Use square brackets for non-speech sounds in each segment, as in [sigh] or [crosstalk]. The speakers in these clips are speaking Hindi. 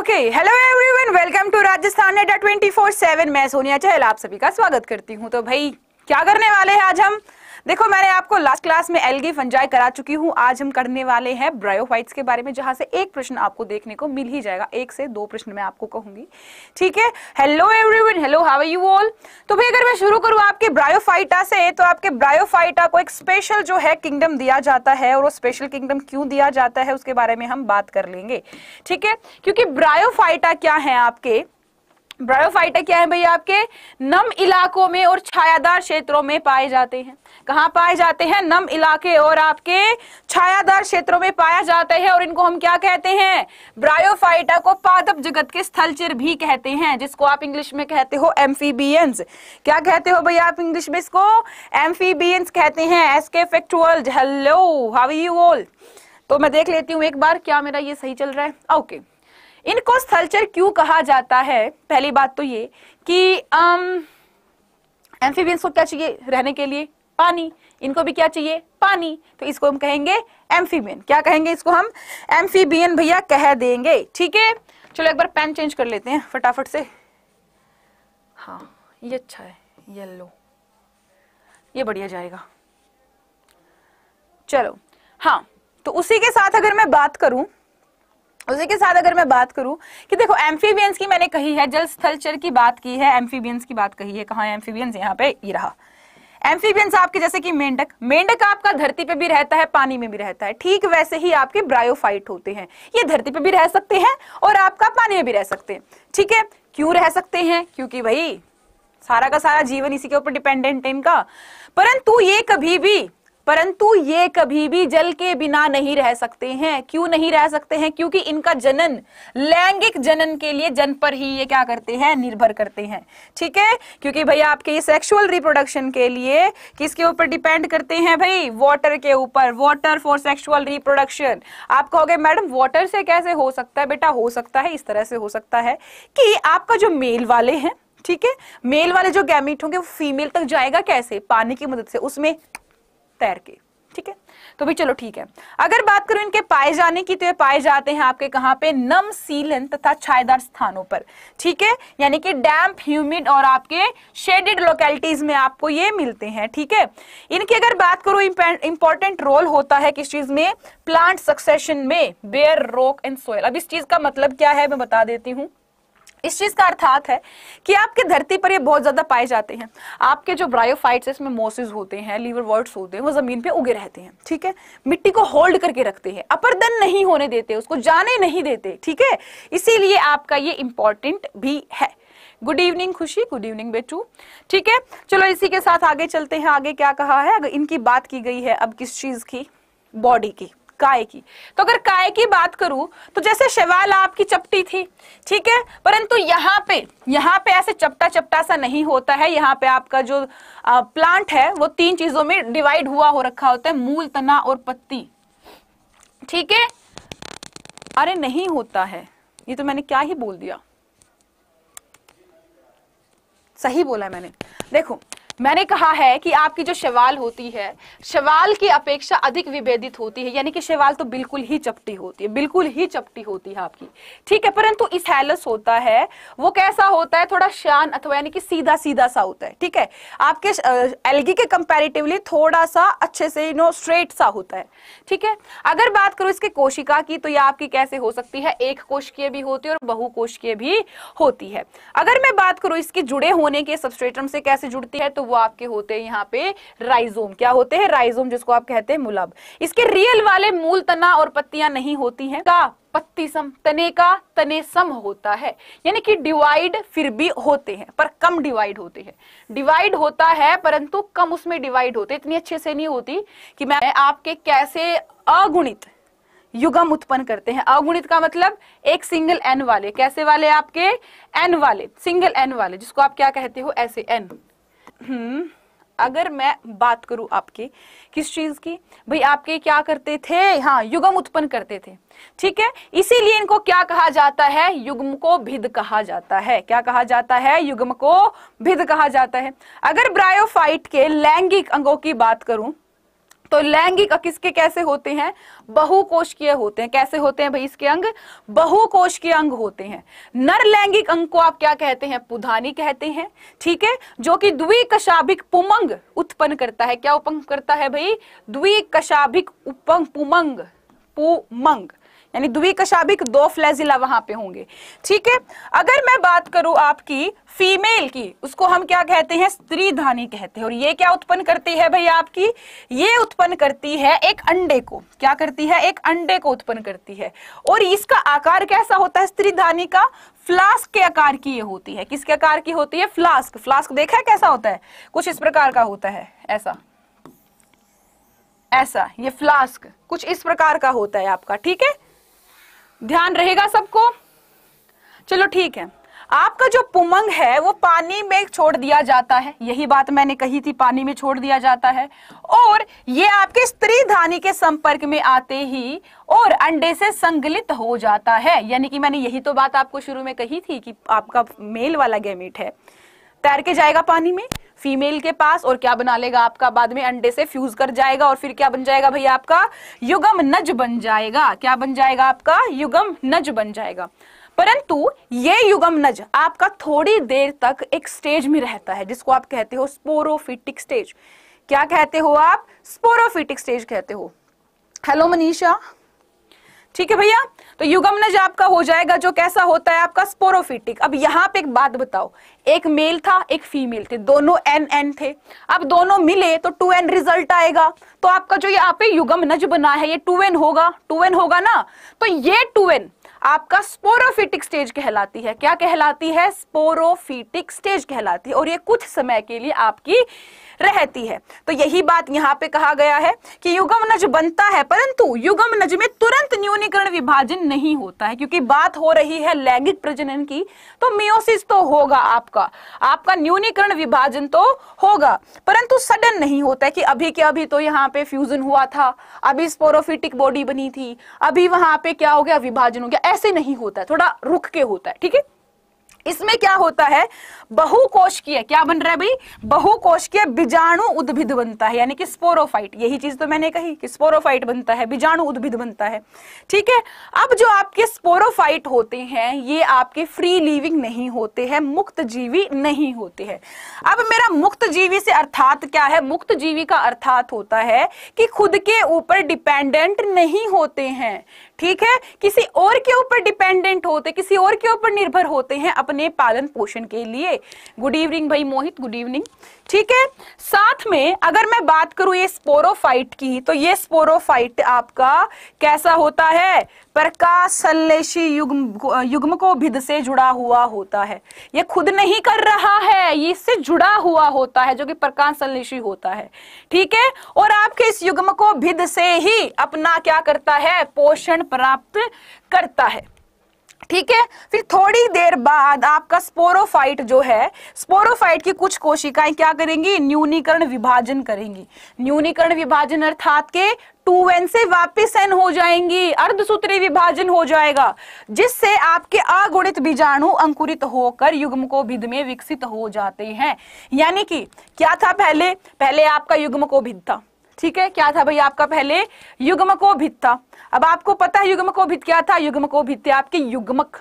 Okay hello everyone welcome to Rajasthan नेटा 24/7 मैं सोनिया चहल आप सभी का स्वागत करती हूं तो भाई क्या करने वाले हैं आज हम देखो मैंने आपको लास्ट क्लास में एलगी फंजाई करा चुकी हूँ आज हम करने वाले हैं ब्रायोफाइट्स के बारे में जहां से एक प्रश्न आपको देखने को मिल ही जाएगा एक से दो प्रश्न मैं आपको कहूंगी ठीक है hello everyone hello how are you all तो भाई अगर मैं शुरू करूँ आपके ब्रायोफाइटा से तो आपके ब्रायोफाइटा को एक स्पेशल जो है किंगडम दिया जाता है और वो स्पेशल किंगडम क्यों दिया जाता है उसके बारे में हम बात कर लेंगे ठीक है क्योंकि ब्रायोफाइटा क्या है आपके ब्रायोफाइटा क्या है भैया आपके नम इलाकों में और छायादार क्षेत्रों में पाए जाते हैं कहाँ पाए जाते हैं नम इलाके और आपके छायादार क्षेत्रों में पाया जाता है और इनको हम क्या कहते हैं ब्रायोफाइटा को पादप जगत के स्थलचर भी कहते हैं जिसको आप इंग्लिश में कहते हो एम्फीबियंस क्या कहते हो भैया आप इंग्लिश में इसको एम्फीबियंस कहते हैं एसके factual hello how you all तो मैं देख लेती हूँ एक बार क्या मेरा ये सही चल रहा है ओके okay. इनको स्थलचर क्यों कहा जाता है पहली बात तो ये कि एम्फीबियंस को क्या चाहिए रहने के लिए पानी इनको भी क्या चाहिए पानी तो इसको हम कहेंगे एम्फीबियन क्या कहेंगे इसको हम एम्फीबियन भैया कह देंगे ठीक है चलो एक बार पेन चेंज कर लेते हैं फटाफट से हाँ ये अच्छा है येलो ये बढ़िया जाएगा चलो हाँ तो उसी के साथ अगर मैं बात करूं उसी के साथ अगर मैं बात करूं कि देखो एम्फीबियंस की मैंने कही है जल स्थलचर की बात की है एम्फीबियंस की बात कही है कहा एम्फीबियंस यहाँ पे ये रहा एम्फीबियंस आपके जैसे कि मेंढक मेंढक आपका धरती पे भी रहता है पानी में भी रहता है ठीक वैसे ही आपके ब्रायोफाइट होते हैं ये धरती पे भी रह सकते हैं और आपका पानी में भी रह सकते हैं ठीक है क्यों रह सकते हैं क्योंकि भाई सारा का सारा जीवन इसी के ऊपर डिपेंडेंट है इनका परंतु ये कभी भी परंतु ये कभी भी जल के बिना नहीं रह सकते हैं क्यों नहीं रह सकते हैं क्योंकि इनका जनन लैंगिक जनन के लिए जन पर ही ये क्या करते हैं निर्भर करते हैं ठीक है क्योंकि भाई आपके ये सेक्सुअल रिप्रोडक्शन के लिए किसके ऊपर डिपेंड करते हैं भाई वाटर के ऊपर वाटर फॉर सेक्सुअल रिप्रोडक्शन आप कहोगे मैडम वॉटर से कैसे हो सकता है बेटा हो सकता है इस तरह से हो सकता है कि आपका जो मेल वाले हैं ठीक है मेल वाले जो गैमिट होंगे वो फीमेल तक जाएगा कैसे पानी की मदद से उसमें तैर के ठीक है तो भी चलो ठीक है अगर बात करूं इनके पाए जाने की तो ये पाए जाते हैं आपके कहां पे नम सीलन तथा छायेदार स्थानों पर ठीक है यानी कि डैम्प ह्यूमिड और आपके शेडेड लोकेलिटीज में आपको ये मिलते हैं ठीक है इनकी अगर बात करूं इंपॉर्टेंट रोल होता है किस चीज में प्लांट सक्सेशन में बेयर रॉक एंड सोयल अब इस चीज का मतलब क्या है मैं बता देती हूँ इस चीज का अर्थात है कि आपके धरती पर ये बहुत ज्यादा पाए जाते हैं आपके जो ब्रायोफाइट्स है इसमें मोसिस होते हैं लीवर वर्ड्स होते हैं वो जमीन पे उगे रहते हैं ठीक है मिट्टी को होल्ड करके रखते हैं अपरदन नहीं होने देते उसको जाने नहीं देते ठीक है इसीलिए आपका ये इंपॉर्टेंट भी है good evening Khushi good evening बेटू ठीक है चलो इसी के साथ आगे चलते हैं आगे क्या कहा है अगर इनकी बात की गई है अब किस चीज की बॉडी की काय की तो अगर काय की बात करूं तो जैसे शैवाल आपकी चपटी थी ठीक है परंतु यहाँ पे यहाँ पे ऐसे चपटा चपटा सा नहीं होता है यहाँ पे आपका जो आ, प्लांट है वो तीन चीजों में डिवाइड हुआ हो रखा होता है मूल तना और पत्ती ठीक है अरे नहीं होता है ये तो मैंने क्या ही बोल दिया सही बोला मैंने देखो मैंने कहा है कि आपकी जो शवाल होती है शवाल की अपेक्षा अधिक विभेदित होती है यानी कि शवाल तो बिल्कुल ही चपटी होती है बिल्कुल ही चपटी होती है आपकी ठीक है परंतु इस हैलस होता है वो कैसा होता है थोड़ा शान अथवा यानी कि सीधा सीधा सा होता है ठीक है आपके एलगी के कंपेरेटिवली थोड़ा सा अच्छे से यू नो स्ट्रेट सा होता है ठीक है अगर बात करो इसके कोशिका की तो यह आपकी कैसे हो सकती है एक कोशिकीय भी होती है और बहु बहुकोशिकीय भी होती है अगर मैं बात करूं इसके जुड़े होने के सबस्ट्रेटम से कैसे जुड़ती है तो वो आपके होते हैं यहाँ पे राइजोम क्या होते हैं राइजोम जिसको आप कहते हैं मुलब इसके रियल वाले मूल तना और पत्तियां नहीं होती हैं का पत्ती सम तने का तने सम होता है यानी कि डिवाइड फिर भी होते हैं पर कम डिवाइड होते हैं डिवाइड होता है परंतु कम उसमें डिवाइड होते इतनी अच्छे से नहीं होती कि मैं आपके कैसे अगुणित युगम उत्पन्न करते हैं अगुणित का मतलब एक सिंगल एन वाले कैसे वाले आपके एन वाले सिंगल एन वाले जिसको आप क्या कहते हो ऐसे एन हम्म। अगर मैं बात करूं आपके किस चीज की भाई आपके क्या करते थे हाँ युगम उत्पन्न करते थे ठीक है इसीलिए इनको क्या कहा जाता है युग्म को भिद कहा जाता है क्या कहा जाता है युग्म को भिद कहा जाता है अगर ब्रायोफाइट के लैंगिक अंगों की बात करूं तो लैंगिक किसके कैसे होते हैं बहुकोशिकीय होते हैं कैसे होते हैं भाई इसके अंग बहुकोशिकीय अंग होते हैं नर लैंगिक अंग को आप क्या कहते हैं पुधानी कहते हैं ठीक है जो कि द्विकशाभिक पुमंग उत्पन्न करता है क्या उपंग करता है भाई द्विकशाभिक उपंग पुमंग पुमंग यानी कशाबिक दो फ्लैजिला वहां पे होंगे ठीक है अगर मैं बात करूं आपकी फीमेल की उसको हम क्या कहते हैं स्त्री धानी कहते हैं और ये क्या उत्पन्न करती है भाई आपकी ये उत्पन्न करती है एक अंडे को क्या करती है एक अंडे को उत्पन्न करती है और इसका आकार कैसा होता है स्त्री धानी का फ्लास्क के आकार की ये होती है किसके आकार की होती है फ्लास्क फ्लास्क देखा है कैसा होता है कुछ इस प्रकार का होता है ऐसा ऐसा ये फ्लास्क कुछ इस प्रकार का होता है आपका ठीक है ध्यान रहेगा सबको चलो ठीक है आपका जो पुमंग है वो पानी में छोड़ दिया जाता है यही बात मैंने कही थी पानी में छोड़ दिया जाता है और ये आपके स्त्री धानी के संपर्क में आते ही और अंडे से संगलित हो जाता है यानी कि मैंने यही तो बात आपको शुरू में कही थी कि आपका मेल वाला गैमेट है तैर के जाएगा पानी में फीमेल के पास और क्या बना लेगा आपका बाद में अंडे से फ्यूज कर जाएगा और फिर क्या बन जाएगा भैया आपका युगम नज बन जाएगा क्या बन जाएगा आपका युगम नज बन जाएगा परंतु ये युगम नज आपका थोड़ी देर तक एक स्टेज में रहता है जिसको आप कहते हो स्पोरोफिटिक स्टेज क्या कहते हो आप स्पोरोफिटिक स्टेज कहते हो हेलो मनीषा ठीक है भैया तो युगमनज आपका हो जाएगा जो कैसा होता है आपका स्पोरोफिटिक अब यहाँ पे एक बात बताओ एक मेल था एक फीमेल थे दोनों एन एन थे अब दोनों मिले तो टू एन रिजल्ट आएगा तो आपका जो यहाँ पे युगमनज बना है ये टू एन होगा टू एन होगा ना तो ये टू एन आपका स्पोरोफिटिक स्टेज कहलाती है क्या कहलाती है स्पोरोफिटिक स्टेज कहलाती है और ये कुछ समय के लिए आपकी रहती है तो यही बात यहाँ पे कहा गया है कि युगम नज बनता है परंतु युगम नज में तुरंत न्यूनीकरण विभाजन नहीं होता है क्योंकि बात हो रही है लैंगिक प्रजनन की तो मियोसिस तो होगा आपका आपका न्यूनीकरण विभाजन तो होगा परंतु सडन नहीं होता है कि अभी के अभी तो यहाँ पे फ्यूजन हुआ था अभी स्पोरोफिटिक बॉडी बनी थी अभी वहां पे क्या हो गया विभाजन हो गया ऐसे नहीं होता है थोड़ा रुक के होता है ठीक है इसमें क्या होता है बहु बहुकोशिकीय क्या बन रहा है भाई बहु बहुकोशिकीय बीजाणु उद्भिद बनता है यानी कि स्पोरोफाइट यही चीज तो मैंने कही कि स्पोरोफाइट बनता है बीजाणु उद्भिद बनता है ठीक है अब जो आपके स्पोरोफाइट होते हैं ये आपके फ्री लिविंग नहीं होते हैं मुक्त जीवी नहीं होते हैं अब मेरा मुक्त जीवी से अर्थात क्या है मुक्त जीवी का अर्थात होता है कि खुद के ऊपर डिपेंडेंट नहीं होते हैं ठीक है किसी और के ऊपर डिपेंडेंट होते किसी और के ऊपर निर्भर होते हैं अपने पालन पोषण के लिए गुड इवनिंग भाई मोहित गुड इवनिंग ठीक है साथ में अगर मैं बात करूं ये स्पोरोफाइट की तो ये स्पोरोफाइट आपका कैसा होता है प्रकाश संलेषी युग्म युग्म को भिद से जुड़ा हुआ होता है ये खुद नहीं कर रहा है ये इससे जुड़ा हुआ होता है जो कि प्रकाश संलेषी होता है ठीक है और आपके इस युग्म को भिद से ही अपना क्या करता है पोषण प्राप्त करता है ठीक है फिर थोड़ी देर बाद आपका स्पोरोफाइट जो है स्पोरोफाइट की कुछ कोशिकाएं क्या करेंगी न्यूनीकरण विभाजन करेंगी न्यूनीकरण विभाजन अर्थात के टू एन से वापिस एन हो जाएंगी अर्धसूत्री विभाजन हो जाएगा जिससे आपके अगुणित बीजाणु अंकुरित होकर युग्म भिद में विकसित हो जाते हैं यानी कि क्या था पहले पहले आपका युग्म भिद था ठीक है क्या था भाई आपका पहले युग्म भिद था अब आपको पता है युग्मकोभित क्या था युग्मकोभित थे आपके युग्मक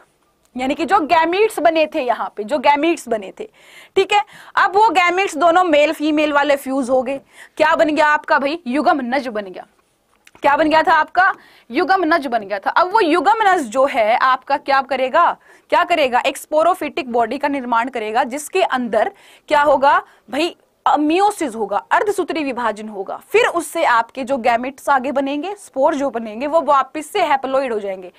यानी कि जो गैमीट्स बने थे यहाँ पे जो गैमीट्स बने थे ठीक है अब वो गैमिट्स दोनों मेल फीमेल वाले फ्यूज हो गए क्या बन गया आपका भाई युगम नज बन गया क्या बन गया था आपका युगम नज बन गया था अब वो युगम नज जो है आपका क्या करेगा क्या करेगा एक स्पोरोफिटिक बॉडी का निर्माण करेगा जिसके अंदर क्या होगा भाई म्योसिस होगा अर्धसूत्री विभाजन होगा फिर उससे आपके जो गैमिट्स आगे बनेंगे स्पोर जो बनेंगे वो वापस से हैप्लोइड हो जाएंगे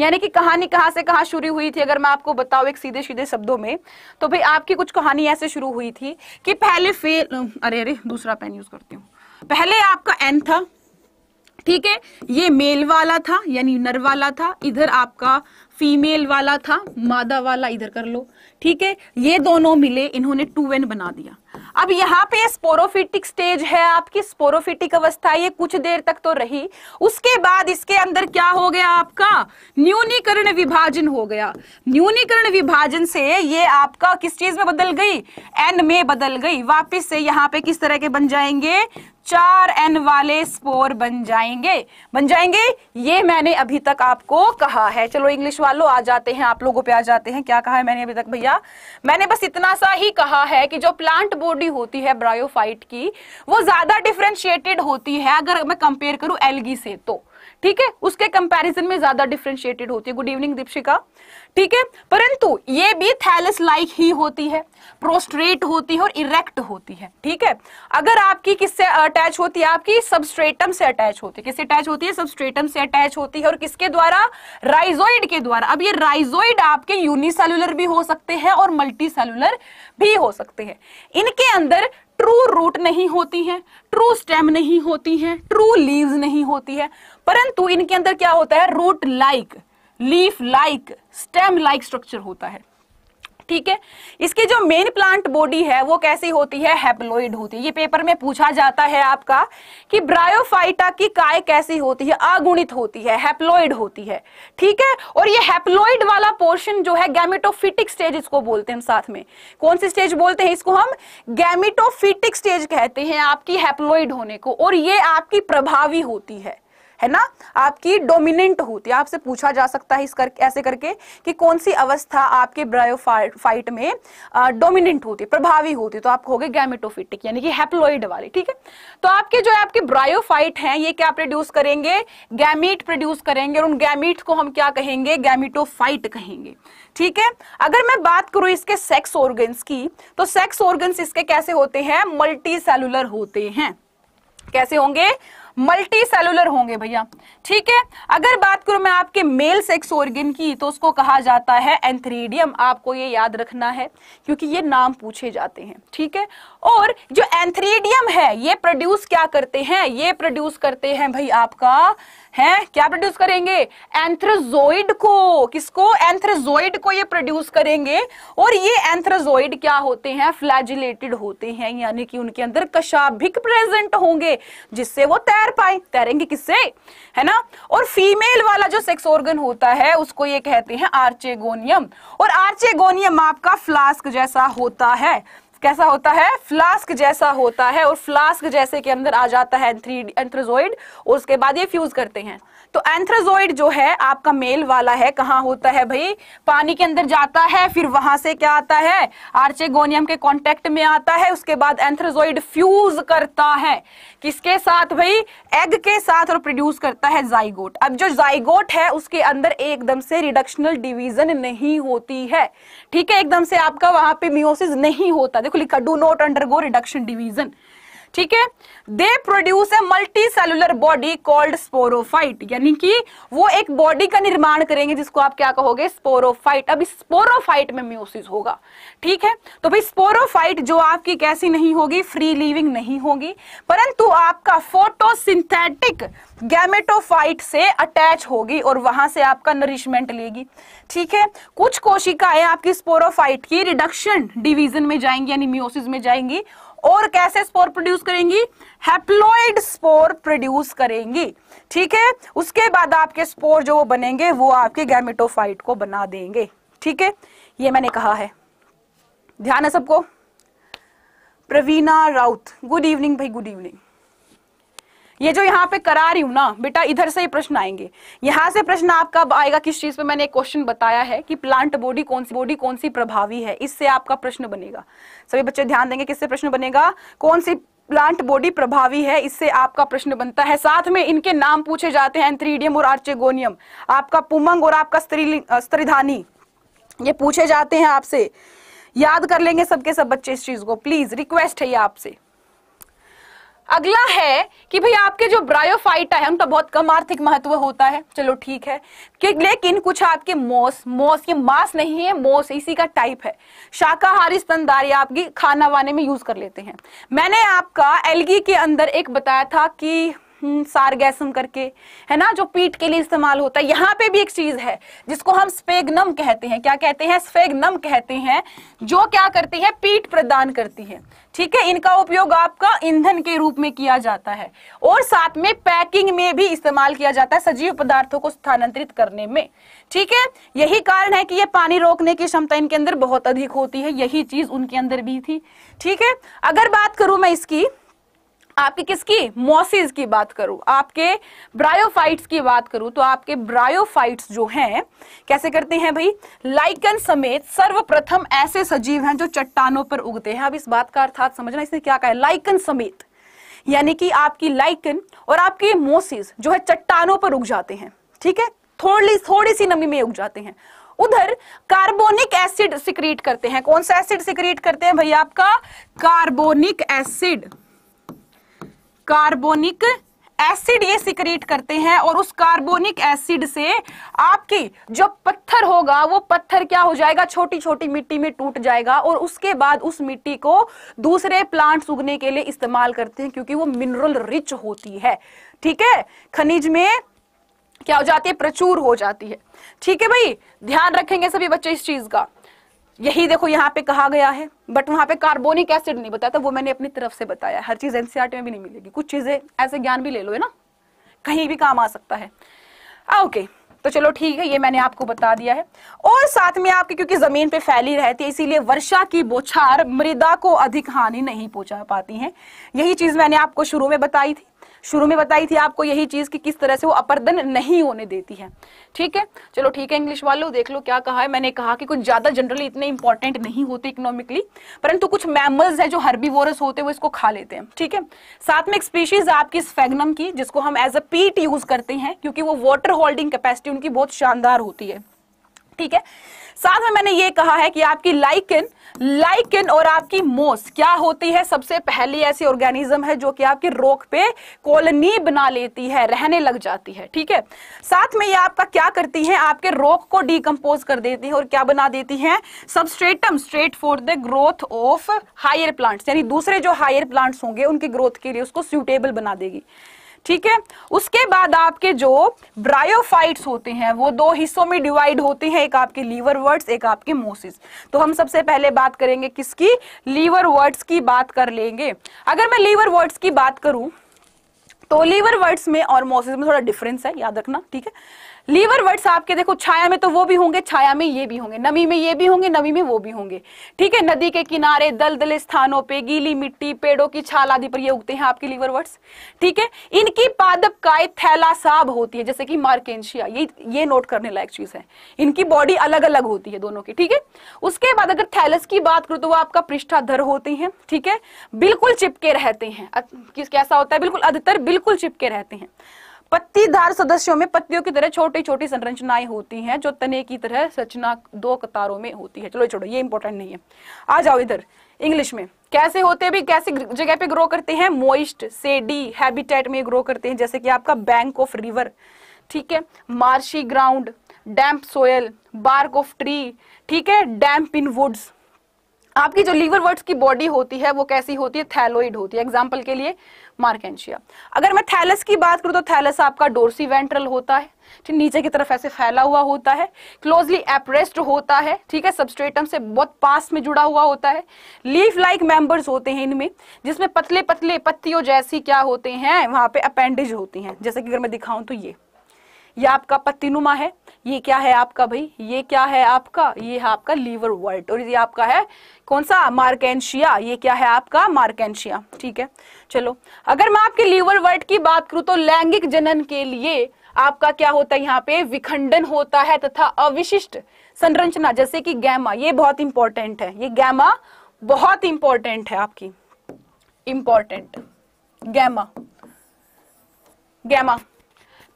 यानी कि कहानी कहाँ से कहाँ शुरू हुई थी अगर मैं आपको बताऊँ एक सीधे सीधे शब्दों में तो भाई आपकी कुछ कहानी ऐसे शुरू हुई थी कि पहले फेल अरे अरे दूसरा पेन यूज करती हूँ पहले आपका एन था ठीक है ये मेल वाला था यानी नर वाला था इधर आपका फीमेल वाला था मादा वाला इधर कर लो ठीक है ये दोनों मिले इन्होंने टू एन बना दिया अब यहाँ पे स्पोरोफिटिक स्टेज है आपकी स्पोरोफिटिक अवस्था ये कुछ देर तक तो रही उसके बाद इसके अंदर क्या हो गया आपका न्यूनीकरण विभाजन हो गया न्यूनीकरण विभाजन से ये आपका किस चीज में बदल गई एन में बदल गई वापिस से यहाँ पे किस तरह के बन जाएंगे चार एन वाले स्पोर बन जाएंगे बन जाएंगे ये मैंने अभी तक आपको कहा है चलो इंग्लिश वालों आ जाते हैं आप लोगों पे आ जाते हैं क्या कहा है मैंने अभी तक भैया मैंने बस इतना सा ही कहा है कि जो प्लांट बॉडी होती है ब्रायोफाइट की वो ज्यादा डिफ्रेंशिएटेड होती है अगर मैं कंपेयर करूं एलगी से तो ठीक है उसके कंपैरिजन में ज्यादा डिफ्रेंशिएटेड होती है गुड इवनिंग दीपशिका ठीक है परंतु ये भी थैलस लाइक ही होती है प्रोस्ट्रेट होती है और इरेक्ट होती है ठीक है अगर आपकी किससे अटैच होती है आपकी सबस्ट्रेटम से अटैच होती है किससे अटैच होती है सबस्ट्रेटम से अटैच होती है और किसके द्वारा राइजोइड के द्वारा अब ये राइजोइड आपके यूनिसेलुलर भी हो सकते हैं और मल्टी सेलुलर भी हो सकते हैं इनके अंदर ट्रू रूट नहीं होती है ट्रू स्टेम नहीं होती है ट्रू लीव्स नहीं होती है परंतु इनके अंदर क्या होता है root like leaf like stem like structure होता है ठीक है इसकी जो मेन प्लांट बॉडी है वो कैसी होती है हैप्लोइड होती है ये पेपर में पूछा जाता है आपका कि ब्रायोफाइटा की काय कैसी होती है अगुणित होती है हैप्लोइड होती है ठीक है और ये हैप्लोइड वाला पोर्शन जो है गैमेटोफिटिक स्टेज इसको बोलते हैं साथ में कौन सी स्टेज बोलते हैं इसको हम गैमेटोफिटिक स्टेज कहते हैं आपकी हैप्लोइड होने को और ये आपकी प्रभावी होती है है ना आपकी डोमिनेंट होती है आपसे पूछा जा सकता है इस कर ऐसे करके कि कौन सी अवस्था आपके ब्रायोफाइट में डोमिनेंट होती है प्रभावी होती है तो आप कहोगे गैमेटोफिटिक यानी कि हैप्लोइड वाली ठीक है तो आपके जो आपके ब्रायोफाइट हैं ये क्या प्रोड्यूस करेंगे गैमीट प्रोड्यूस करेंगे और उन गैमीट को हम क्या कहेंगे गैमिटोफाइट कहेंगे ठीक है अगर मैं बात करूं इसके सेक्स ऑर्गन्स की तो सेक्स ऑर्गन्स इसके कैसे होते हैं मल्टी सेलुलर होते हैं कैसे होंगे मल्टी सेलुलर होंगे भैया ठीक है अगर बात करूं मैं आपके मेल सेक्स ऑर्गेन की तो उसको कहा जाता है एंथ्रीडियम आपको ये याद रखना है क्योंकि ये नाम पूछे जाते हैं ठीक है और जो एंथ्रीडियम है ये प्रोड्यूस क्या करते हैं ये प्रोड्यूस करते हैं भाई आपका है क्या प्रोड्यूस करेंगे एंथ्रोजोइड को किसको एंथ्रोजोइड को ये प्रोड्यूस करेंगे और ये एंथ्रोजोइड क्या होते हैं फ्लैजिलेटेड होते हैं यानी कि उनके अंदर कशाभिक प्रेजेंट होंगे जिससे वो तैर पाए तैरेंगे किससे है ना और फीमेल वाला जो सेक्स ऑर्गन होता है उसको ये कहते हैं आर्चेगोनियम और आर्चेगोनियम आपका फ्लास्क जैसा होता है कैसा होता है फ्लास्क जैसा होता है और फ्लास्क जैसे के अंदर आ जाता है एंथ्री एंथ्रोजोइड और उसके बाद ये फ्यूज करते हैं तो एंथ्राजोइड जो है आपका मेल वाला है कहां होता है भाई पानी के अंदर जाता है फिर वहां से क्या आता है आर्चेगोनियम के कॉन्टेक्ट में आता है उसके बाद एंथ्राजोइड फ्यूज करता है किसके साथ भाई एग के साथ और प्रोड्यूस करता है जाइगोट अब जो जाइगोट है उसके अंदर एकदम से रिडक्शनल डिवीजन नहीं होती है ठीक है एकदम से आपका वहां पे मियोसिस नहीं होता देखो लिखा do not go reduction division ठीक है they produce a multicellular body called sporophyte यानी कि वो एक बॉडी का निर्माण करेंगे जिसको आप क्या कहोगे स्पोरोफाइट अब स्पोरोफाइट में म्यूसिस होगा ठीक है तो भाई स्पोरोफाइट जो आपकी कैसी नहीं होगी फ्री लिविंग नहीं होगी परंतु आपका फोटोसिंथेटिक गैमेटोफाइट से अटैच होगी और वहां से आपका नरिशमेंट लेगी ठीक है कुछ कोशिकाएं आपकी स्पोरोफाइट की रिडक्शन डिवीजन में जाएंगी यानी म्यूसिस में जाएंगी और कैसे स्पोर प्रोड्यूस करेंगी हैप्लोइड स्पोर प्रोड्यूस करेंगी ठीक है उसके बाद आपके स्पोर जो वो बनेंगे वो आपके गैमेटोफाइट को बना देंगे ठीक है ये मैंने कहा है ध्यान है सबको प्रवीणा राउत गुड इवनिंग भाई गुड इवनिंग ये जो यहाँ पे करा रही हूँ ना बेटा इधर से ही प्रश्न आएंगे यहाँ से प्रश्न आपका आएगा किस चीज पे मैंने एक क्वेश्चन बताया है कि प्लांट बॉडी कौन सी बॉडी कौन सी प्रभावी है इससे आपका प्रश्न बनेगा सभी बच्चे ध्यान देंगे किससे प्रश्न बनेगा कौन सी प्लांट बॉडी प्रभावी है इससे आपका प्रश्न बनता है साथ में इनके नाम पूछे जाते हैं एंथ्रीडियम और आर्चेगोनियम आपका पुमंग और आपका स्त्रीधानी ये पूछे जाते हैं आपसे याद कर लेंगे सबके सब बच्चे इस चीज को प्लीज रिक्वेस्ट है ये आपसे अगला है कि भाई आपके जो ब्रायोफाइट है उनका तो बहुत कम आर्थिक महत्व होता है चलो ठीक है कि लेकिन कुछ आपके मोस मोस ये मांस नहीं है मोस इसी का टाइप है शाकाहारी स्तनदारी आपकी खाना वाने में यूज कर लेते हैं मैंने आपका एलगी के अंदर एक बताया था कि हम्म, सारगैसम करके है ना जो पीठ के लिए इस्तेमाल होता है यहाँ पे भी एक चीज है जिसको हम स्पेगनम कहते हैं क्या कहते हैं स्पेगनम कहते हैं जो क्या करती है पीठ प्रदान करती है ठीक है इनका उपयोग आपका ईंधन के रूप में किया जाता है और साथ में पैकिंग में भी इस्तेमाल किया जाता है सजीव पदार्थों को स्थानांतरित करने में ठीक है यही कारण है कि ये पानी रोकने की क्षमता इनके अंदर बहुत अधिक होती है यही चीज उनके अंदर भी थी ठीक है अगर बात करूं मैं इसकी आपकी किसकी मोसिस की बात करूं आपके ब्रायोफाइट्स की बात करूं तो आपके ब्रायोफाइट्स जो हैं कैसे करते हैं भाई लाइकन समेत सर्वप्रथम ऐसे सजीव हैं जो चट्टानों पर उगते हैं अब इस बात का अर्थात समझना इसने क्या कहा लाइकन समेत यानी कि आपकी लाइकन और आपकी मोसिस जो है चट्टानों पर उग जाते हैं ठीक है थोड़ी थोड़ी सी नमी में उग जाते हैं उधर कार्बोनिक एसिड सिक्रीट करते हैं कौन सा एसिड सिक्रीट करते हैं भाई आपका कार्बोनिक एसिड कार्बोनिक एसिड ये सिक्रेट करते हैं और उस कार्बोनिक एसिड से आपकी जो पत्थर होगा वो पत्थर क्या हो जाएगा छोटी छोटी मिट्टी में टूट जाएगा और उसके बाद उस मिट्टी को दूसरे प्लांट्स उगने के लिए इस्तेमाल करते हैं क्योंकि वो मिनरल रिच होती है ठीक है खनिज में क्या हो जाती है प्रचुर हो जाती है ठीक है भाई ध्यान रखेंगे सभी बच्चे इस चीज का यही देखो यहाँ पे कहा गया है बट वहाँ पे कार्बोनिक एसिड नहीं बताया था वो मैंने अपनी तरफ से बताया हर चीज एनसीआर e में भी नहीं मिलेगी कुछ चीजें ऐसे ज्ञान भी ले लो है ना कहीं भी काम आ सकता है ओके हाँ, okay. तो चलो ठीक है ये मैंने आपको बता दिया है और साथ में आपकी क्योंकि जमीन पे फैली रहती है इसीलिए वर्षा की बोछार मृदा को अधिक हानि नहीं पहुंचा पाती है यही चीज मैंने आपको शुरू में बताई थी शुरू में बताई थी आपको यही चीज कि किस तरह से वो अपरदन नहीं होने देती है ठीक है चलो ठीक है इंग्लिश वालों देख लो क्या कहा है मैंने कहा कि कुछ ज्यादा जनरली इतने इंपॉर्टेंट नहीं होते इकोनॉमिकली परंतु कुछ मैमल्स है जो वोरस होते हैं वो इसको खा लेते हैं ठीक है साथ में एक स्पीशीज आपकी स्फेगनम की जिसको हम एज अ पीट यूज करते हैं क्योंकि वो वाटर होल्डिंग कैपेसिटी उनकी बहुत शानदार होती है ठीक है साथ में मैंने ये कहा है कि आपकी लाइकिन लाइकिन और आपकी मोस क्या होती है सबसे पहली ऐसी ऑर्गेनिज्म है जो कि आपकी रोक पे कॉलोनी बना लेती है रहने लग जाती है ठीक है साथ में ये आपका क्या करती है आपके रोक को डिकम्पोज कर देती है और क्या बना देती है substratum straight for the growth of higher plants यानी दूसरे जो हायर प्लांट्स होंगे उनकी ग्रोथ के लिए उसको सुटेबल बना देगी ठीक है उसके बाद आपके जो ब्रायोफाइट्स होते हैं वो दो हिस्सों में डिवाइड होते हैं एक आपके लीवर वर्ड्स एक आपके मोसिस तो हम सबसे पहले बात करेंगे किसकी लीवर वर्ड्स की बात कर लेंगे अगर मैं लीवर वर्ड्स की बात करूं तो लीवर वर्ड्स में और मोसिस में थोड़ा डिफरेंस है याद रखना ठीक है लीवर वर्ड्स आपके देखो छाया में तो वो भी होंगे छाया में ये भी होंगे नमी में ये भी होंगे नमी में वो भी होंगे ठीक है नदी के किनारे दलदल स्थानों पे गीली मिट्टी पेड़ों की छाल आदि पर ये उगते हैं आपके लीवर वर्ड्स ठीक है इनकी पादप काय थैलासाब होती है जैसे कि मार्केशिया ये ये नोट करने लायक चीज है इनकी बॉडी अलग अलग होती है दोनों की ठीक है उसके बाद अगर थैलस की बात करूँ तो वो आपका पृष्ठाधर होते हैं ठीक है बिल्कुल चिपके रहते हैं कैसा होता है बिल्कुल अधिकतर बिल्कुल चिपके रहते हैं पत्तीदार सदस्यों में पत्तियों की तरह छोटी छोटी संरचनाएं होती हैं जो तने की तरह रचना दो कतारों में होती है चलो छोड़ो ये इंपॉर्टेंट नहीं है आ जाओ इधर इंग्लिश में कैसे होते भी कैसे जगह पे ग्रो करते हैं मोइस्ट सेडी हैबिटेट में ग्रो करते हैं जैसे कि आपका बैंक ऑफ रिवर ठीक है marshy ground damp soil bark of tree ठीक है डैम्प इन वुड्स आपकी जो लीवर वर्ड्स की बॉडी होती है वो कैसी होती है थैलोइड होती है एग्जाम्पल के लिए मार्केंशिया अगर मैं थैलस की बात करूँ तो थैलस आपका डोरसी वेंट्रल होता है ठीक नीचे की तरफ ऐसे फैला हुआ होता है क्लोजली एप्रेस्ड होता है ठीक है सबस्ट्रेटम से बहुत पास में जुड़ा हुआ होता है लीफ लाइक मेंबर्स होते हैं इनमें जिसमें पतले पतले पत्तियों जैसी क्या होते हैं वहां पे अपेंडेज होती हैं जैसे कि अगर मैं दिखाऊं तो ये यह आपका पत्तीनुमा है ये क्या है आपका भाई ये क्या है आपका ये है आपका लीवर वर्ट और ये आपका है कौन सा मार्केशिया ये क्या है आपका मार्केशिया ठीक है चलो अगर मैं आपके लीवर वर्ट की बात करूं तो लैंगिक जनन के लिए आपका क्या होता है यहाँ पे विखंडन होता है तथा अविशिष्ट संरचना जैसे कि गैमा ये बहुत इंपॉर्टेंट है ये गैमा बहुत इंपॉर्टेंट है आपकी इंपॉर्टेंट गैमा गैमा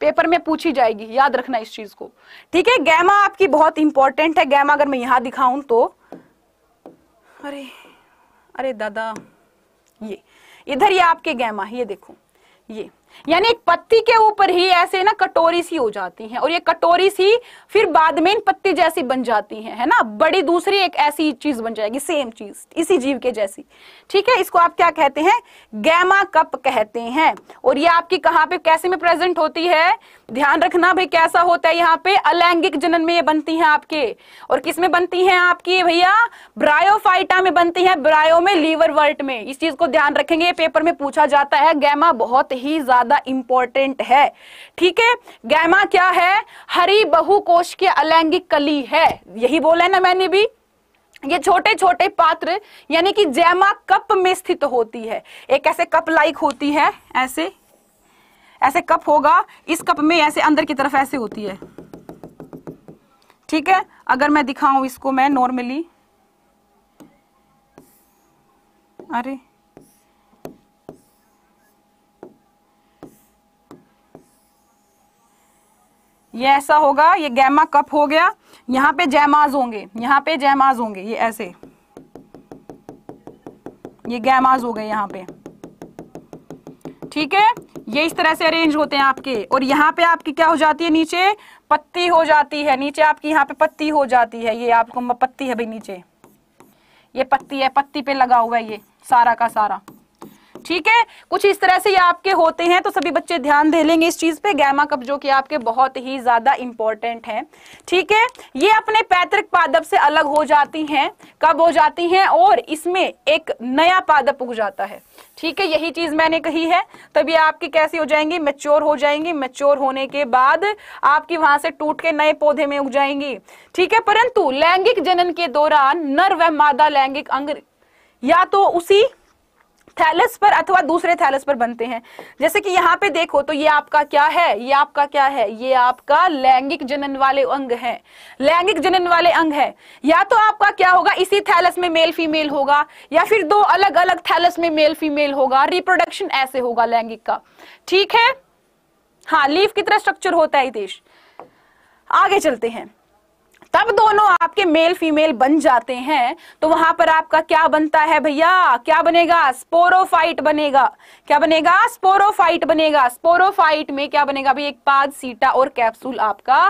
पेपर में पूछी जाएगी याद रखना इस चीज को ठीक है गैमा आपकी बहुत इंपॉर्टेंट है गैमा अगर मैं यहां दिखाऊं तो अरे अरे दादा ये इधर ये आपके गैमा ये देखो ये यानी एक पत्ती के ऊपर ही ऐसे ना कटोरी सी हो जाती हैं और ये कटोरी सी फिर बाद में इन पत्ती जैसी बन जाती हैं है ना बड़ी दूसरी एक ऐसी चीज बन जाएगी सेम चीज इसी जीव के जैसी ठीक है इसको आप क्या कहते हैं गैमा कप कहते हैं और ये आपकी कहाँ पे कैसे में प्रेजेंट होती है ध्यान रखना भाई कैसा होता है यहाँ पे अलैंगिक जनन में ये बनती है आपके और किस में बनती है आपकी भैया ब्रायोफाइटा में बनती है ब्रायो में लीवर वर्ट में इस चीज को ध्यान रखेंगे पेपर में पूछा जाता है गैमा बहुत ही ज्यादा ज्यादा इंपॉर्टेंट है ठीक है गैमा क्या है हरी बहु कोश के अलैंगिक कली है यही बोला ना मैंने भी ये छोटे छोटे पात्र यानी कि जैमा कप में स्थित होती है एक ऐसे कप लाइक होती है ऐसे ऐसे कप होगा इस कप में ऐसे अंदर की तरफ ऐसे होती है ठीक है अगर मैं दिखाऊं इसको मैं नॉर्मली अरे ये ऐसा होगा ये गैमा कप हो गया यहाँ पे जैमाज होंगे यहाँ पे जैमाज होंगे ये ऐसे ये गैमाज हो गए यहाँ पे ठीक है ये इस तरह से अरेंज होते हैं आपके और यहाँ पे आपकी क्या हो जाती है नीचे पत्ती हो जाती है नीचे आपकी यहाँ पे पत्ती हो जाती है ये आपको पत्ती है भाई नीचे ये पत्ती है पत्ती पे लगा हुआ है ये सारा का सारा ठीक है कुछ इस तरह से ये आपके होते हैं तो सभी बच्चे ध्यान दे लेंगे इस चीज पे गैमा कप जो कि आपके बहुत ही ज्यादा इंपॉर्टेंट है ठीक है ये अपने पैतृक पादप से अलग हो जाती हैं कब हो जाती हैं और इसमें एक नया पादप उग जाता है ठीक है यही चीज मैंने कही है तभी आपकी कैसी हो जाएंगी मेच्योर हो जाएंगी मेच्योर होने के बाद आपकी वहां से टूट के नए पौधे में उग जाएंगी ठीक है परंतु लैंगिक जनन के दौरान नर व मादा लैंगिक अंग या तो उसी थैलस पर अथवा दूसरे थैलस पर बनते हैं जैसे कि यहाँ पे देखो तो ये आपका क्या है ये आपका क्या है ये आपका लैंगिक जनन वाले अंग है लैंगिक जनन वाले अंग है या तो आपका क्या होगा इसी थैलस में मेल फीमेल होगा या फिर दो अलग अलग थैलस में मेल फीमेल होगा रिप्रोडक्शन ऐसे होगा लैंगिक का ठीक है हाँ लीव की तरह स्ट्रक्चर होता है देश आगे चलते हैं तब दोनों आपके मेल फीमेल बन जाते हैं तो वहां पर आपका क्या बनता है भैया क्या बनेगा स्पोरोफाइट बनेगा क्या बनेगा स्पोरोफाइट बनेगा स्पोरोफाइट में क्या बनेगा भाई एक पाद सीटा और कैप्सूल आपका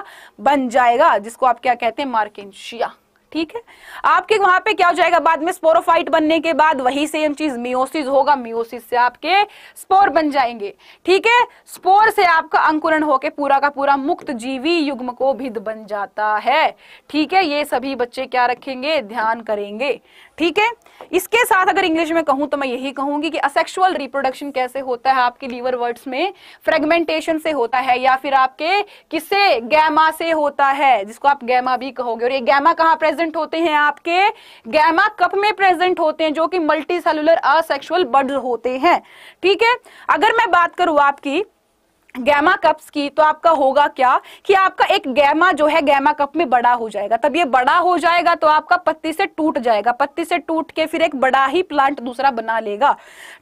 बन जाएगा जिसको आप क्या कहते हैं मार्केशिया ठीक है आपके वहां पे क्या हो जाएगा बाद में स्पोरोफाइट बनने के बाद वही सेम चीज मियोसिस होगा मियोसिस से आपके स्पोर बन जाएंगे ठीक है स्पोर से आपका अंकुरण होके पूरा का पूरा मुक्त जीवी युग्म को भिद बन जाता है ठीक है ये सभी बच्चे क्या रखेंगे ध्यान करेंगे ठीक है इसके साथ अगर इंग्लिश में कहूं तो मैं यही कहूंगी कि असेक्सुअल रिप्रोडक्शन कैसे होता है आपके लीवर वर्ड्स में फ्रेगमेंटेशन से होता है या फिर आपके किसे गैमा से होता है जिसको आप गैमा भी कहोगे और ये गैमा कहाँ प्रेजेंट होते हैं आपके गैमा कप में प्रेजेंट होते हैं जो कि मल्टी सेलुलर असेक्सुअल बर्ड होते हैं ठीक है अगर मैं बात करूं आपकी गैमा कप्स की तो आपका होगा क्या कि आपका एक गैमा जो है गैमा कप में बड़ा हो जाएगा तब ये बड़ा हो जाएगा तो आपका पत्ती से टूट जाएगा पत्ती से टूट के फिर एक बड़ा ही प्लांट दूसरा बना लेगा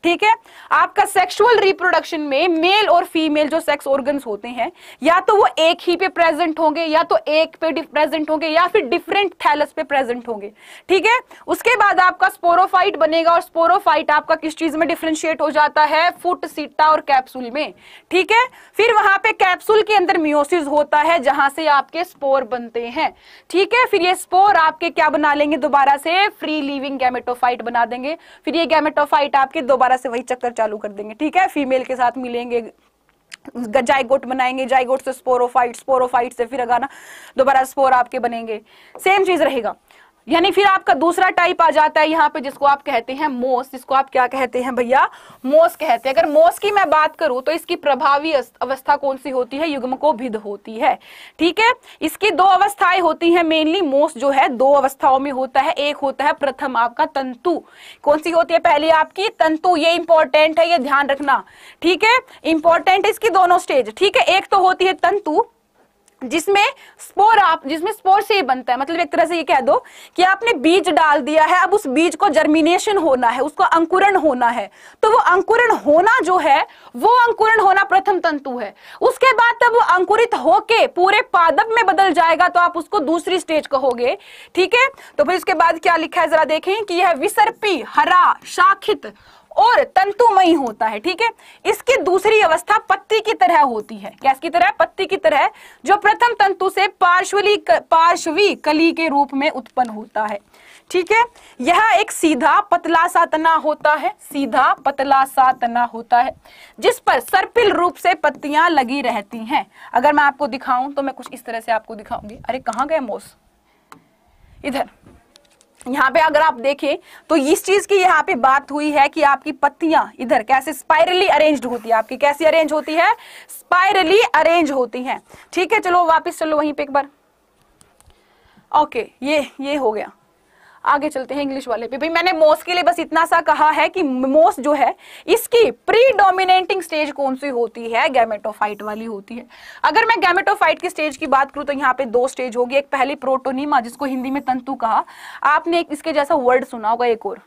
ठीक है आपका सेक्सुअल रिप्रोडक्शन में मेल और फीमेल जो सेक्स ऑर्गन होते हैं या तो वो एक ही पे प्रेजेंट होंगे या तो एक पे प्रेजेंट होंगे या फिर डिफरेंट थैलस पे प्रेजेंट होंगे ठीक है उसके बाद आपका स्पोरोफाइट बनेगा और स्पोरोफाइट आपका किस चीज में डिफ्रेंशिएट हो जाता है फुट सीटा और कैप्सूल में ठीक है फिर वहां पे कैप्सूल के अंदर मियोसिस होता है जहां से आपके स्पोर बनते हैं ठीक है फिर ये स्पोर आपके क्या बना लेंगे दोबारा से फ्री लिविंग गैमेटोफाइट बना देंगे फिर ये गैमेटोफाइट आपके दोबारा से वही चक्कर चालू कर देंगे ठीक है फीमेल के साथ मिलेंगे जाइगोट बनाएंगे जाइगोट से स्पोरोफाइट स्पोरोफाइट से फिर अगाना दोबारा स्पोर आपके बनेंगे सेम चीज रहेगा यानी फिर आपका दूसरा टाइप आ जाता है यहाँ पे जिसको आप कहते हैं मोस जिसको आप क्या कहते हैं भैया मोस कहते हैं अगर मोस की मैं बात करूं तो इसकी प्रभावी अवस्था कौन सी होती है युग्म को भिद होती है ठीक है इसकी दो अवस्थाएं होती है मेनली मोस जो है दो अवस्थाओं में होता है एक होता है प्रथम आपका तंतु कौन सी होती है पहली आपकी तंतु ये इंपॉर्टेंट है ये ध्यान रखना ठीक है इंपॉर्टेंट इसकी दोनों स्टेज ठीक है एक तो होती है तंतु जिसमें स्पोर आप जिसमें स्पोर से ही बनता है मतलब एक तरह से ये कह दो कि आपने बीज डाल दिया है अब उस बीज को जर्मिनेशन होना है उसको अंकुरण होना है तो वो अंकुरण होना जो है वो अंकुरण होना प्रथम तंतु है उसके बाद तब वो अंकुरित होके पूरे पादप में बदल जाएगा तो आप उसको दूसरी स्टेज कहोगे ठीक है तो फिर उसके बाद क्या लिखा है जरा देखें कि यह विसर्पी हरा शाखित और तंतुमयी होता है ठीक है इसकी दूसरी अवस्था पत्ती की तरह होती है क्या इसकी तरह पत्ती की तरह जो प्रथम तंतु से पार्श्वली पार्श्वी कली के रूप में उत्पन्न होता है ठीक है यह एक सीधा पतला सा तना होता है सीधा पतला सा तना होता है जिस पर सर्पिल रूप से पत्तियां लगी रहती हैं अगर मैं आपको दिखाऊं तो मैं कुछ इस तरह से आपको दिखाऊंगी अरे कहां गए मोस इधर यहाँ पे अगर आप देखें तो इस चीज की यहाँ पे बात हुई है कि आपकी पत्तियां इधर कैसे स्पाइरली अरेंज्ड होती है आपकी कैसी अरेंज होती है स्पाइरली अरेंज होती हैं ठीक है चलो वापस चलो वहीं पे एक बार ओके ये ये हो गया आगे चलते हैं इंग्लिश वाले पे भाई मैंने मोस के लिए बस इतना सा कहा है कि मोस जो है इसकी प्रीडोमिनेटिंग स्टेज कौन सी होती है गैमेटोफाइट वाली होती है अगर मैं गैमेटोफाइट की स्टेज की बात करूं तो यहाँ पे दो स्टेज होगी एक पहली प्रोटोनिमा जिसको हिंदी में तंतु कहा आपने एक इसके जैसा वर्ड सुना होगा एक और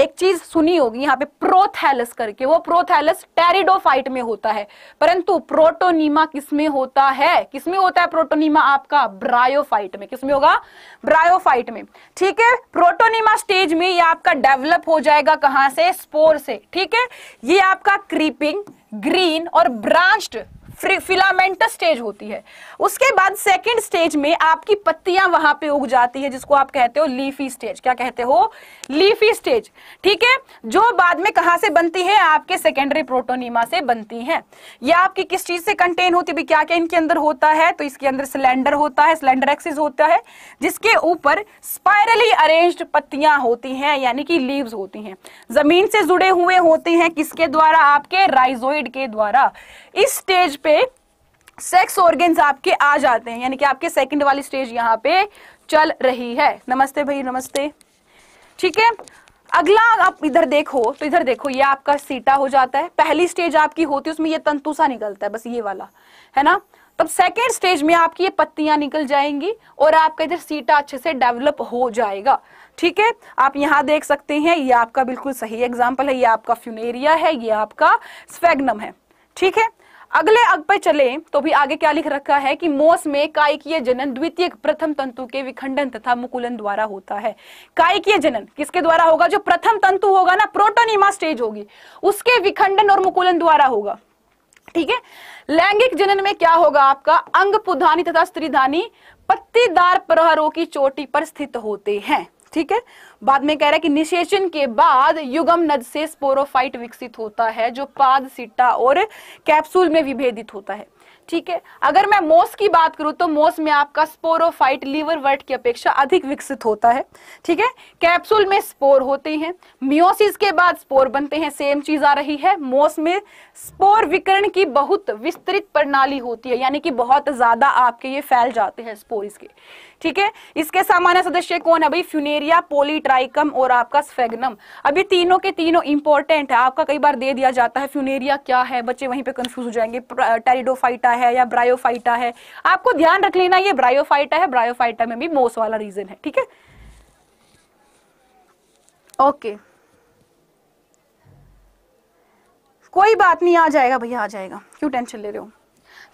एक चीज सुनी होगी यहाँ पे प्रोथैलस करके वो प्रोथैलस टेरिडोफाइट में होता है परंतु प्रोटोनीमा किसमें होता है किसमें होता है प्रोटोनीमा आपका ब्रायोफाइट में किसमें होगा ब्रायोफाइट में ठीक है प्रोटोनीमा स्टेज में ये आपका डेवलप हो जाएगा कहां से स्पोर से ठीक है ये आपका क्रीपिंग ग्रीन और ब्रांच्ड फिलामेंटस स्टेज होती है उसके बाद सेकंड स्टेज में आपकी पत्तियां वहां पे उग जाती है जिसको आप कहते हो लीफी स्टेज क्या कहते हो लीफी स्टेज ठीक है जो बाद में कहां से बनती है आपके सेकेंडरी प्रोटोनिमा से बनती है या आपकी किस चीज से कंटेन होती है क्या क्या इनके अंदर होता है तो इसके अंदर सिलेंडर होता है सिलेंडर एक्सिस होता है जिसके ऊपर स्पायरली अरेन्ज पत्तियां होती हैं यानी कि लीव्स होती हैं जमीन से जुड़े हुए होते हैं किसके द्वारा आपके राइजोइड के द्वारा इस स्टेज पे पे सेक्स ऑर्गेन्स आपके आ जाते हैं यानी कि आपके सेकंड वाली स्टेज यहाँ पे चल रही है नमस्ते भाई नमस्ते ठीक है अगला आप इधर देखो तो इधर देखो ये आपका सीटा हो जाता है पहली स्टेज आपकी होती है उसमें ये तंतुसा निकलता है बस ये वाला है ना तब सेकेंड स्टेज में आपकी ये पत्तियां निकल जाएंगी और आपका इधर सीटा अच्छे से डेवलप हो जाएगा ठीक है आप यहां देख सकते हैं ये आपका बिल्कुल सही एग्जाम्पल है ये आपका फ्यूनेरिया है ये आपका स्फेगनम है ठीक है अगले अग पर चले तो भी आगे क्या लिख रखा है कि मोस में कायकीय जनन द्वितीय प्रथम तंतु के विखंडन तथा मुकुलन द्वारा होता है कायकीय जनन किसके द्वारा होगा जो प्रथम तंतु होगा ना प्रोटोनिमा स्टेज होगी उसके विखंडन और मुकुलन द्वारा होगा ठीक है लैंगिक जनन में क्या होगा आपका अंग पुधानी तथा स्त्रीधानी पत्तीदार प्रहरों की चोटी पर स्थित होते हैं ठीक है बाद में कह रहा है कि निषेचन के बाद युगम नद से स्पोरोफाइट विकसित होता है जो पाद सिट्टा और कैप्सूल में विभेदित होता है ठीक है अगर मैं मोस की बात करूं तो मोस में आपका स्पोरोफाइट लीवर वर्ट की अपेक्षा अधिक विकसित होता है ठीक है कैप्सूल में स्पोर होते हैं मियोसिस के बाद स्पोर बनते हैं सेम चीज आ रही है मोस में स्पोर विकरण की बहुत विस्तृत प्रणाली होती है यानी कि बहुत ज्यादा आपके ये फैल जाते हैं स्पोर इसके ठीक है इसके सामान्य सदस्य कौन है भाई फ्यूनेरिया पोलीट्राइकम और आपका स्फेगनम अभी तीनों के तीनों इंपॉर्टेंट है आपका कई बार दे दिया जाता है फ्यूनेरिया क्या है बच्चे वहीं पे कंफ्यूज हो जाएंगे टेरिडोफाइटा है या ब्रायोफाइटा है आपको ध्यान रख लेना ये ब्रायोफाइटा है ब्रायोफाइटा में भी मोस वाला रीजन है ठीक है ओके कोई बात नहीं आ जाएगा भैया आ जाएगा क्यों टेंशन ले रहे हो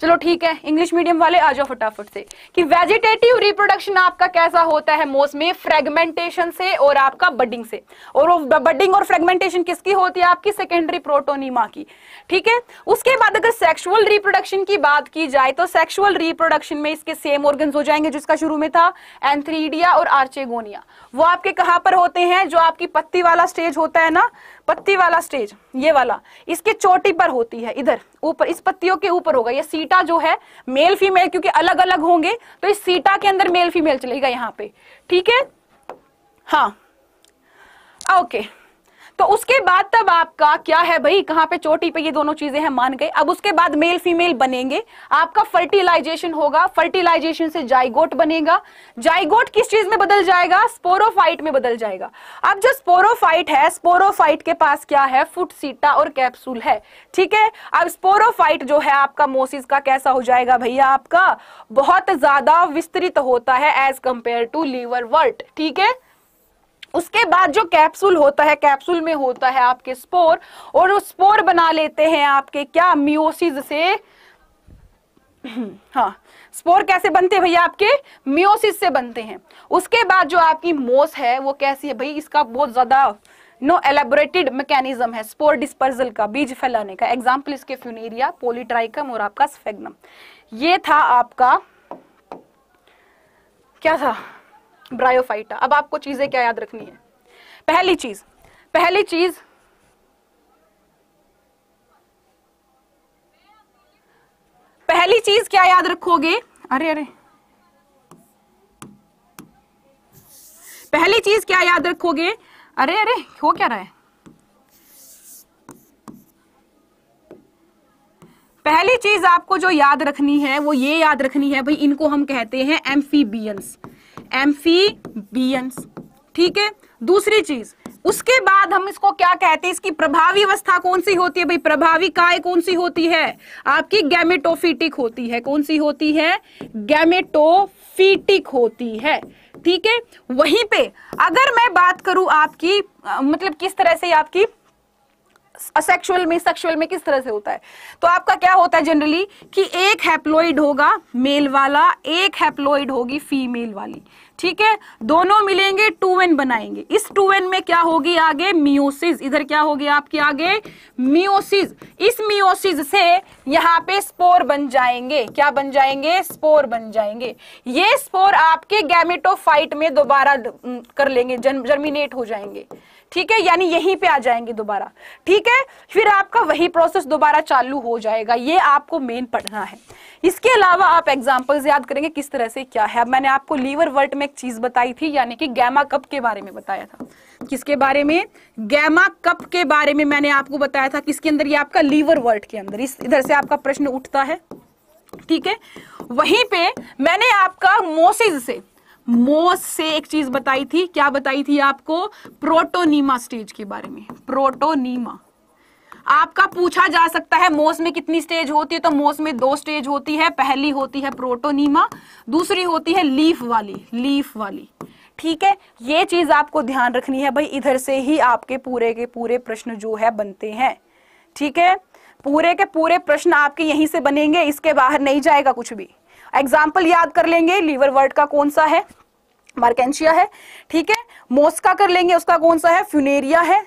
चलो ठीक है इंग्लिश मीडियम वाले आ जाओ फटाफट से कि वेजिटेटिव रिप्रोडक्शन आपका कैसा होता है मोस्ट में फ्रेगमेंटेशन से और आपका बडिंग से और बडिंग और फ्रेगमेंटेशन किसकी होती है आपकी सेकेंडरी प्रोटोनिमा की ठीक है उसके बाद अगर सेक्सुअल रिप्रोडक्शन की बात की जाए तो सेक्सुअल रिप्रोडक्शन में इसके सेम ऑर्गन हो जाएंगे जिसका शुरू में था एंथ्रीडिया और आर्चेगोनिया वो आपके कहां पर होते हैं जो आपकी पत्ती वाला स्टेज होता है ना पत्ती वाला स्टेज ये वाला इसके चोटी पर होती है इधर ऊपर इस पत्तियों के ऊपर होगा ये सीटा जो है मेल फीमेल क्योंकि अलग अलग होंगे तो इस सीटा के अंदर मेल फीमेल चलेगा यहाँ पे ठीक है हाँ ओके तो उसके बाद तब आपका क्या है भाई कहां पे चोटी पे ये दोनों चीजें हैं मान गए अब उसके बाद मेल फीमेल बनेंगे आपका फर्टिलाइजेशन होगा फर्टिलाइजेशन से जाइगोट बनेगा जाइगोट किस चीज में बदल जाएगा स्पोरोफाइट में बदल जाएगा अब जो स्पोरोफाइट है स्पोरोफाइट के पास क्या है फुट सीटा और कैप्सूल है ठीक है अब स्पोरोफाइट जो है आपका मोसिस का कैसा हो जाएगा भैया आपका बहुत ज्यादा विस्तृत होता है as compare to liverwort ठीक है उसके बाद जो कैप्सूल होता है कैप्सूल में होता है आपके स्पोर और वो स्पोर बना लेते हैं आपके क्या मियोसिस से [clears throat] हाँ स्पोर कैसे बनते हैं भैया आपके मियोसिस से बनते हैं उसके बाद जो आपकी मोस है वो कैसी है भाई इसका बहुत ज्यादा नो एलेबोरेटेड मैकेनिज्म है स्पोर डिस्पर्जल का बीज फैलाने का एग्जाम्पल इसके फ्यूनेरिया पोलिट्राइकम और आपका स्फेग्नम ये था आपका क्या था ब्रायोफाइटा अब आपको चीजें क्या याद रखनी है पहली चीज पहली चीज पहली चीज क्या याद रखोगे अरे अरे पहली चीज क्या याद रखोगे अरे अरे हो क्या रहा है पहली चीज आपको जो याद रखनी है वो ये याद रखनी है भाई इनको हम कहते हैं एम्फीबियंस एम्फीबियंस ठीक है दूसरी चीज उसके बाद हम इसको क्या कहते हैं इसकी प्रभावी अवस्था कौन सी होती है भाई प्रभावी काय कौन सी होती है आपकी गैमेटोफिटिक होती है कौन सी होती है गैमेटोफिटिक होती है ठीक है वहीं पे अगर मैं बात करूं आपकी मतलब किस तरह से आपकी असेक्सुअल में सेक्सुअल में किस तरह से होता है तो आपका क्या होता है जनरली कि एक हैप्लोइड होगा मेल वाला एक हैप्लोइड होगी फीमेल वाली ठीक है दोनों मिलेंगे टू एन बनाएंगे इस टू एन में क्या होगी आगे मियोसिस इधर क्या होगी आपके आगे मियोसिस इस मियोसिस से यहाँ पे स्पोर बन जाएंगे क्या बन जाएंगे स्पोर बन जाएंगे ये स्पोर आपके गैमेटोफाइट में दोबारा हम्म, कर लेंगे जर्मिनेट हो जाएंगे ठीक है यानी यहीं पे आ जाएंगे दोबारा ठीक है फिर आपका वही प्रोसेस दोबारा चालू हो जाएगा ये आपको मेन पढ़ना है इसके अलावा आप एग्जाम्पल्स याद करेंगे किस तरह से क्या है मैंने आपको लीवर वर्ट में एक चीज बताई थी यानी कि गैमा कप के बारे में बताया था किसके बारे में गैमा कप के बारे में मैंने आपको बताया था किसके अंदर ये आपका लीवर वर्ट के अंदर इस इधर से आपका प्रश्न उठता है ठीक है वहीं पे मैंने आपका मोसिस से मोस से एक चीज बताई थी क्या बताई थी आपको प्रोटोनीमा स्टेज के बारे में प्रोटोनीमा आपका पूछा जा सकता है मोस में कितनी स्टेज होती है तो मोस में दो स्टेज होती है पहली होती है प्रोटोनीमा दूसरी होती है लीफ वाली लीफ वाली ठीक है ये चीज आपको ध्यान रखनी है भाई इधर से ही आपके पूरे के पूरे प्रश्न जो है बनते हैं ठीक है पूरे के पूरे प्रश्न आपके यहीं से बनेंगे इसके बाहर नहीं जाएगा कुछ भी एग्जाम्पल याद कर लेंगे लीवर वर्ड का कौन सा है मार्केशिया है ठीक है मोस्का कर लेंगे उसका कौन सा है फ्यूनेरिया है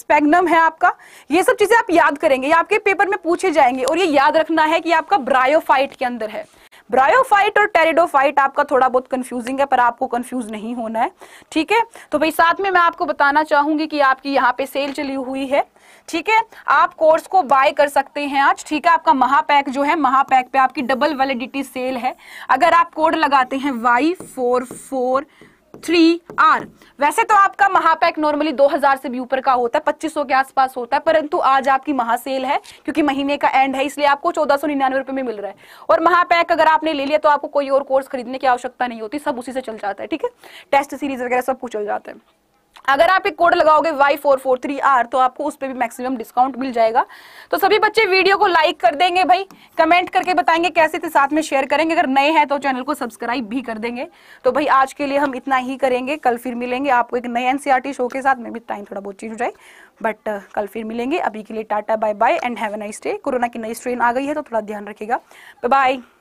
स्पेगनम है आपका ये सब चीजें आप याद करेंगे ये आपके पेपर में पूछे जाएंगे और ये याद रखना है कि आपका ब्रायोफाइट के अंदर है ब्रायोफाइट और टेरिडोफाइट आपका थोड़ा बहुत कंफ्यूजिंग है पर आपको कंफ्यूज नहीं होना है ठीक है तो भाई साथ में मैं आपको बताना चाहूंगी कि आपकी यहाँ पे सेल चली हुई है ठीक है आप कोर्स को बाय कर सकते हैं आज ठीक है आपका महापैक जो है महापैक पे आपकी डबल वेलिडिटी सेल है अगर आप कोड लगाते हैं Y four four three R वैसे तो आपका महापैक नॉर्मली 2000 से भी ऊपर का होता है 2500 के आसपास होता है परंतु आज आपकी महासेल है क्योंकि महीने का एंड है इसलिए आपको चौदह सौ निन्यानवे रुपए में मिल रहा है और महापैक अगर आपने ले लिया तो आपको कोई और कोर्स खरीदने की आवश्यकता नहीं होती सब उसी से चल जाता है ठीक है टेस्ट सीरीज वगैरह सब कुछ चल जाता है अगर आप एक कोड लगाओगे Y four four three R तो आपको उस पर भी मैक्सिमम डिस्काउंट मिल जाएगा तो सभी बच्चे वीडियो को लाइक कर देंगे भाई कमेंट करके बताएंगे कैसे थे साथ में शेयर करेंगे अगर नए हैं तो चैनल को सब्सक्राइब भी कर देंगे तो भाई आज के लिए हम इतना ही करेंगे कल फिर मिलेंगे आपको एक नए एनसीआर शो e के साथ में भी टाइम थोड़ा बहुत चीज हो जाए बट uh, कल फिर मिलेंगे अभी के लिए टाटा bye bye and have a nice day corona की नई स्ट्रेन आ गई है तो थोड़ा ध्यान रखेगा बाय